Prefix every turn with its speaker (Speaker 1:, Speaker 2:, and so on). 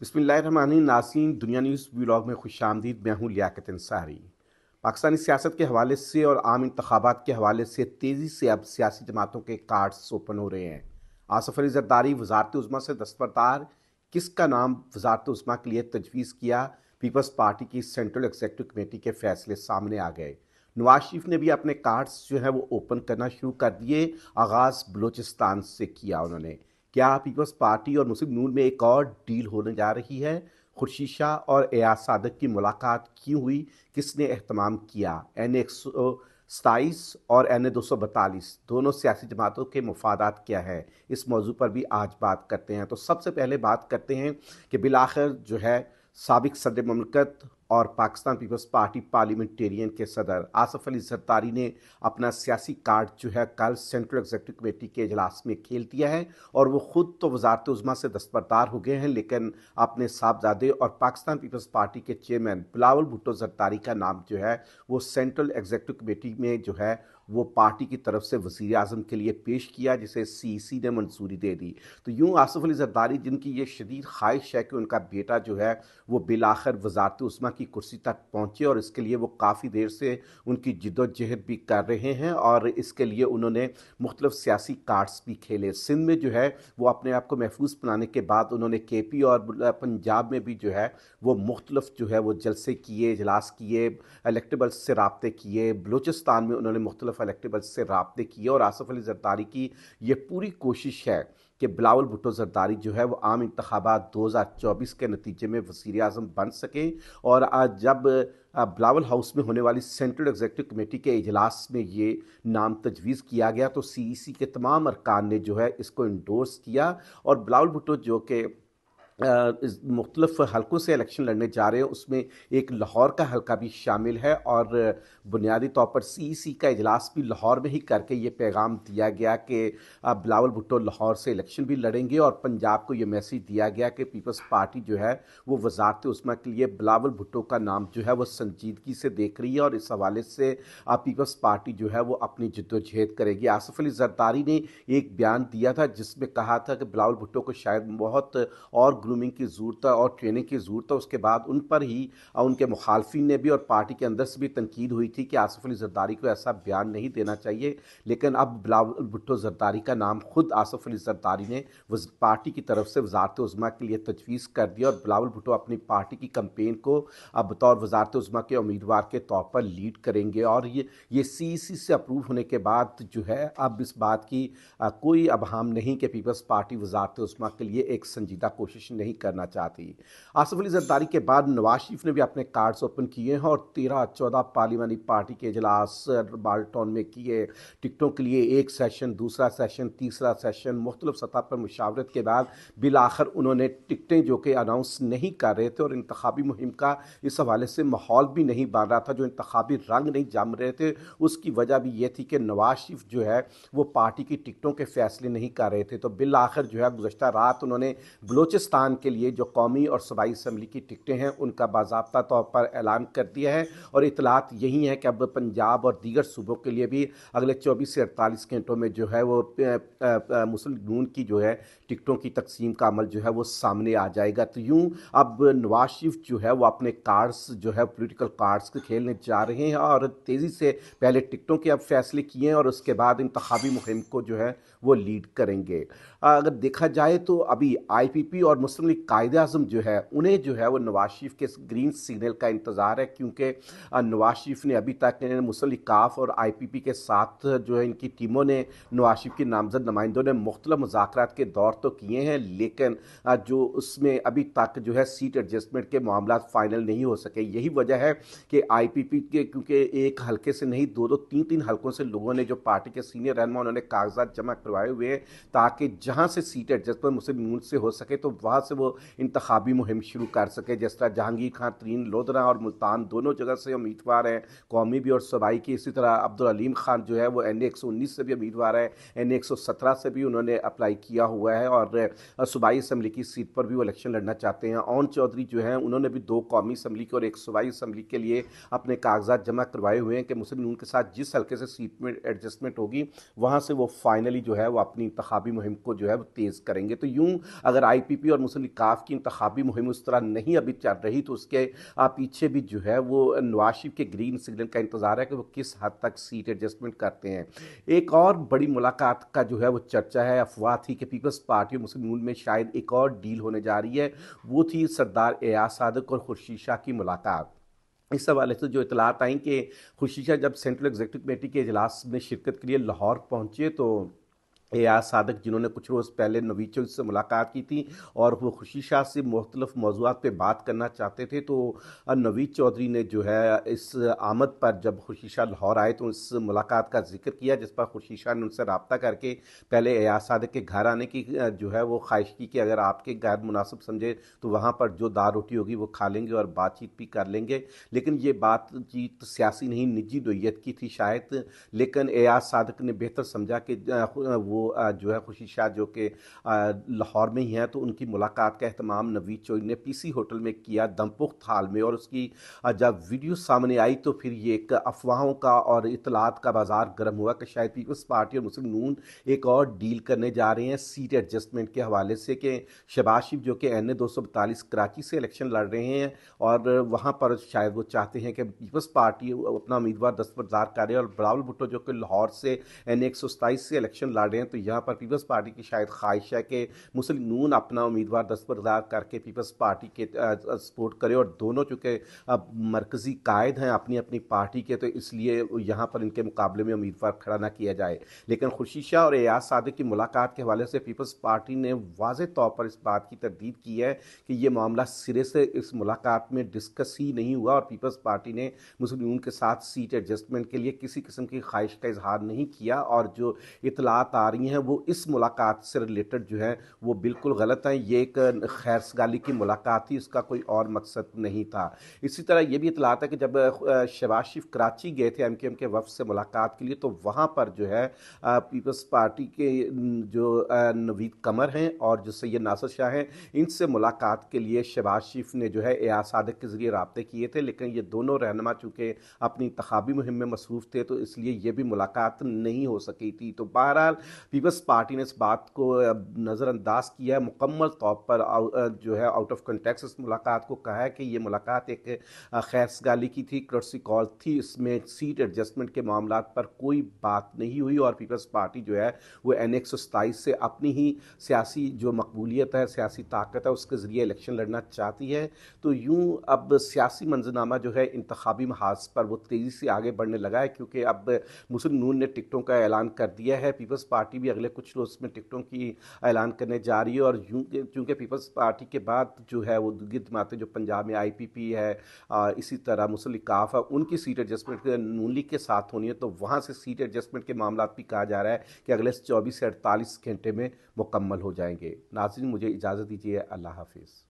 Speaker 1: नासिन दुनिया news blog में खुश आमदीद मैं हूँ लियाकत इंसारी पाकिस्तानी सियासत के हवाले से और आम इंतबात के हवाले से तेज़ी से अब सियासी जमातों के कार्ड्स ओपन हो रहे हैं आसफ़ अली जरदारी वजारत उज़मा से दस्तबरदार किसका नाम वजारत उज़मा के लिए तजवीज़ किया पीपल्स पार्टी की सेंट्रल एग्जेक्टिव कमेटी के फैसले सामने आ गए नवाज शरीफ ने भी अपने कार्ड्स जो है वो ओपन करना शुरू कर दिए आगाज़ बलूचिस्तान से किया उन्होंने क्या पीपल्स पार्टी और मुस्लिम नून में एक और डील होने जा रही है खुर्शी शाह और एयाज सादक की मुलाकात क्यों हुई किसने अहतमाम किया एन एक सौ सताईस और एन ए दो सौ बतालीस दोनों सियासी जमातों के मफादात क्या है इस मौजू पर भी आज बात करते हैं तो सबसे पहले बात करते हैं कि बिलाखिर जो है सबक सदर ममलकत और पाकिस्तान पीपल्स पार्टी पार्लियामेंटेरियन के सदर आसफ अली जरदारी ने अपना सियासी कार्ड जो है कल सेंट्रल एग्जीक्यूटिव कमेटी के अजलास में खेल दिया है और वो खुद तो वजारत उजमा से दस्तबरदार हो गए हैं लेकिन अपने साहबजादे और पाकिस्तान पीपल्स पार्टी के चेयरमैन बिलावल भुट्टो जरदारी का नाम जो है वो सेंट्रल एग्जीक्यूटिव कमेटी में जो है वो पार्टी की तरफ से वज़ी अजम के लिए पेश किया जिसे सी सी e ने मंजूरी दे दी तो यूँ आसफ़ अली जरदारी जिनकी ये शदीद ख्वाहिश है कि उनका बेटा जो है वो बिलाखर वजारत उस्मा की कुर्सी तक पहुंचे और इसके लिए वो काफ़ी देर से उनकी जिदोजहद भी कर रहे हैं और इसके लिए उन्होंने मुख्तफ सियासी कार्ड्स भी खेले सिंध में जो है वो अपने आप को महफूज बनाने के बाद उन्होंने के पी और पंजाब में भी जो है वो मुख्तलफ जो है वो जलसे किए इजलास किए इलेक्टेबल्स से रबते किए बलूचिस्तान में उन्होंने मुख्तलिफ इलेक्टेबल्स से रबते किए और आसफ़ अली जरदारी की ये पूरी कोशिश है कि बिलावल भुट्टो जरदारी जो है वो आम इंतबात दो हज़ार चौबीस के नतीजे में वज़ी अजम बन सकें और आज जब बिलावल हाउस में होने वाली सेंट्रल एग्जेक्टिव कमेटी के इजलास में ये नाम तजवीज़ किया गया तो सी ई सी के तमाम अरकान ने जो है इसको इंडोर्स किया और बिलावल भुट्टो जो कि मुख्तलफ़ हलकों से इलेक्शन लड़ने जा रहे हैं उसमें एक लाहौर का हलका भी शामिल है और बुनियादी तौर पर सी सी का इजलास भी लाहौर में ही करके ये पैगाम दिया गया कि बिलावल भुट्टो लाहौर से इलेक्शन भी लड़ेंगे और पंजाब को ये मैसेज दिया गया कि पीपल्स पार्टी जो है वो वजारत उस्मा के लिए बिलावल भुट्टो का नाम जो है वो संजीदगी से देख रही है और इस हवाले से पीपल्स पार्टी जो है वो अपनी जद्दोजहद करेगी आसफ़ अली जरदारी ने एक बयान दिया था जिसमें कहा था कि बिलावल भुट्टो को शायद बहुत और ग्रूमिंग की ज़रूरत है और ट्रेनिंग की ज़रूरत है उसके बाद उन पर ही और उनके मुखालफी ने भी और पार्टी के अंदर से भी तनकीद हुई थी कि आसफ़ अली जरदारी को ऐसा बयान नहीं देना चाहिए लेकिन अब बिलावल भुट्टो जरदारी का नाम खुद आसफ़ अली जरदारी ने पार्टी की तरफ से वजारत उज़मा के लिए तजवीज़ कर दिया और बिलावल भुट्टो अपनी पार्टी की कम्पेन को अब बतौर वजारत उज़मा के उम्मीदवार के तौर पर लीड करेंगे और ये ये सी सी e से अप्रूव होने के बाद जो है अब इस बात की कोई अब हम नहीं कि पीपल्स पार्टी वजारत उज़मा के लिए एक संजीदा कोशिश नहीं करना चाहती आसफ अली जरदारी के बाद नवाज शरीफ ने भी अपने कार्ड्स ओपन किए हैं और तेरह चौदह पार्लियामानी पार्टी के अजलास बाल्टन में किए टिकटों के लिए एक सेशन दूसरा सेशन तीसरा सेशन मुख्तलिफ सतह पर मुशावरत के बाद आखिर उन्होंने टिकटें जो कि अनाउंस नहीं कर रहे थे और इंतबी मुहिम का इस हवाले से माहौल भी नहीं बन रहा था जो इंतबी रंग नहीं जम रहे थे उसकी वजह भी ये थी कि नवाज शरीफ जो है वो पार्टी की टिकटों के फैसले नहीं कर रहे थे तो बिल आखिर जो है गुजशत रात उन्होंने बलोचिस्तान पाकिस्तान के लिए जो कौमी और सूबाई इसम्बली की टिकटें हैं उनका बाबा तौर पर ऐलान कर दिया है और इतलात यही है कि अब पंजाब और दीगर सूबों के लिए भी अगले चौबीस से अड़तालीस घंटों में जो है वो मुस्लिम नून की जो है टिकटों की तकसीम का अमल जो है वो सामने आ जाएगा तो यूँ अब नवाज शरीफ जो है वो अपने कार्ड्स जो है पोलिटिकल कार्ड्स के खेलने जा रहे हैं और तेज़ी से पहले टिकटों के अब फैसले किए हैं और उसके बाद इंतबी मुहिम को जो है वो लीड करेंगे अगर देखा जाए तो अभी आई पी पी और मुस्लिम कॉन्स्टेंटली कायद अजम जो है उन्हें जो है वो नवाज शरीफ के ग्रीन सिग्नल का इंतज़ार है क्योंकि नवाज शरीफ ने अभी तक मुसलिक काफ और आई पी पी के साथ जो है इनकी टीमों ने नवाज शरीफ की नामजद नुमाइंदों ने मुख्तल मुजाकर के दौर तो किए हैं लेकिन जो उसमें अभी तक जो है सीट एडजस्टमेंट के मामला फाइनल नहीं हो सके यही वजह है कि आई पी पी के क्योंकि एक हल्के से नहीं दो दो तीन तीन हल्कों से लोगों ने जो पार्टी के सीनियर रहनमा उन्होंने कागजात जमा करवाए हुए हैं ताकि जहाँ से सीट एडजस्टमेंट मुस्लिम से हो सके तो वहाँ से वो इंतबी मुहिम शुरू कर सके जिस तरह जहांगीर खान तरीन लोधरा और मुल्तान दोनों जगह से उम्मीदवार हैं कौमी भी और सूबाई की इसी तरह अब्दुलम खान जो है वो एन एक सौ उन्नीस से भी उम्मीदवार हैं एन एक सौ सत्रह से भी उन्होंने अप्लाई किया हुआ है और सूबाई असम्बली की सीट पर भी वो इलेक्शन लड़ना चाहते हैं ओन चौधरी जो हैं उन्होंने भी दो कौमी इसम्बली की और एक सूबाई असम्बली के लिए अपने कागजात जमा करवाए हुए हैं कि मुस्लिम लीग के साथ जिस हल्के से सीट में एडजस्टमेंट होगी वहाँ से वो फाइनली जो है वो अपनी इंतबी मुहिम को जो है वो तेज़ करेंगे तो यूँ अगर आई पी पी और मुस्लिम काफ की इंतबी मुहिम उस तरह नहीं अभी चल रही तो उसके पीछे भी जो है वो नवाज शरीफ के ग्रीन सिग्नल का इंतज़ार है कि वो किस हद तक सीट एडजस्टमेंट करते हैं एक और बड़ी मुलाकात का जो है वो चर्चा है अफवाह थी कि पीपल्स पार्टी और मुस्लिम लीग में शायद एक और डील होने जा रही है वो थी सरदार एयाज सादक और खुर्शी शाह की मुलाकात इस हवाले से जो इतलात आई कि खुर्शीद शाह जब सेंट्रल एग्जीक्यूटिव कमेटी के अजलास में शिरकत के लिए लाहौर पहुँचे तो ए आर सादक जिन्होंने कुछ रोज़ पहले नवीचन से मुलाकात की थी और वो खुशी शाह से मुख्तलफ मौजूद पर बात करना चाहते थे तो नवीद चौधरी ने जो है इस आमद पर जब खुशी शाह लाहौर आए तो इस मुलाकात का जिक्र किया जिस पर खुशी शाह ने उनसे रबता करके पहले एयाज सादक के घर आने की जो है वो ख्वाहिश की कि अगर आपके घर मुनासिब समझे तो वहाँ पर जो दाल रोटी होगी वो खा लेंगे और बातचीत भी कर लेंगे लेकिन ये बातचीत सियासी नहीं निजी नोयत की थी शायद लेकिन एयाज सादक ने बेहतर समझा कि वो वो जो है खुशी शाह जो कि लाहौर में ही हैं तो उनकी मुलाकात का अहतमाम नवीद चोई ने पीसी होटल में किया दमपुख्त हाल में और उसकी जब वीडियो सामने आई तो फिर ये एक अफवाहों का और इतलात का बाजार गर्म हुआ कि शायद पीपल्स पार्टी और मुस्लिम नून एक और डील करने जा रहे हैं सीट एडजस्टमेंट के हवाले से कि शबाज शिफ जो कि एन ए दो सौ बतालीस कराची से इलेक्शन लड़ रहे हैं और वहाँ पर शायद वो चाहते हैं कि पीपल्स पार्टी अपना उम्मीदवार दस्तबरदार करे और बलावल भुट्टो जो कि लाहौर से एन एक सौ सताईस से इलेक्शन लड़ रहे हैं तो यहाँ पर पीपल्स पार्टी की शायद ख्वाहिश है कि मुस्लिम नून अपना उम्मीदवार दस्तबरदार करके पीपल्स पार्टी के सपोर्ट करे और दोनों चूँकि मरकज़ी कायद हैं अपनी अपनी पार्टी के तो इसलिए यहाँ पर इनके मुकाबले में उम्मीदवार खड़ा ना किया जाए लेकिन खुर्शी शाह और एयाज सादिक की मुलाकात के हवाले से पीपल्स पार्टी ने वाज तौर पर इस बात की तरदीद की है कि ये मामला सिरे से इस मुलाकात में डिस्कस ही नहीं हुआ और पीपल्स पार्टी ने मुस्लिम के साथ सीट एडजस्टमेंट के लिए किसी किस्म की ख्वाहिश का इजहार नहीं किया और जो इतलात आ रही हैं वो इस मुलाकात से रिलेटेड जो है वो बिल्कुल गलत हैं ये एक खैरस गाली की मुलाकात थी इसका कोई और मकसद नहीं था इसी तरह ये भी इतलात है कि जब शबाज शरीफ कराची गए थे एम के एम के वफ से मुलाकात के लिए तो वहाँ पर जो है पीपल्स पार्टी के जो नवीद कमर हैं और जो सैद नासर शाह हैं इनसे मुलाकात के लिए शबाज शरीफ ने जो है ए सादक के ज़रिए रबते किए थे लेकिन ये दोनों रहनमा चूँकि अपनी इंतबी मुहिम में मसरूफ़ थे तो इसलिए ये भी मुलाकात नहीं हो सकी थी तो बहरहाल पीपल्स पार्टी ने इस बात को नज़रअंदाज किया है मुकम्मल तौर पर जो है आउट ऑफ कंटेक्स इस मुलाकात को कहा है कि ये मुलाकात एक खैस गाली की थी क्रोसी कॉल थी इसमें सीट एडजस्टमेंट के मामला पर कोई बात नहीं हुई और पीपल्स पार्टी जो है वो एन एक से अपनी ही सियासी जो मकबूलियत है सियासी ताकत है उसके ज़रिए इलेक्शन लड़ना चाहती है तो यूँ अब सियासी मंजरनामा जो है इंतबी महाज पर वो तेज़ी से आगे बढ़ने लगा है क्योंकि अब मुस्लिम नून ने टिकटों का ऐलान कर दिया है पीपल्स पार्टी भी भी अगले कुछ रोज़ में टिकटों की ऐलान करने जा रही है और चूँकि पीपल्स पार्टी के बाद जो है वो गिरद माते जो पंजाब में आईपीपी है इसी तरह मुसलिकाफ है उनकी सीट एडजस्टमेंट नून लीग के साथ होनी है तो वहाँ से सीट एडजस्टमेंट के मामला भी कहा जा रहा है कि अगले चौबीस से अड़तालीस घंटे में मुकम्मल हो जाएंगे नाजिन मुझे इजाज़त दीजिए अल्लाह हाफिज़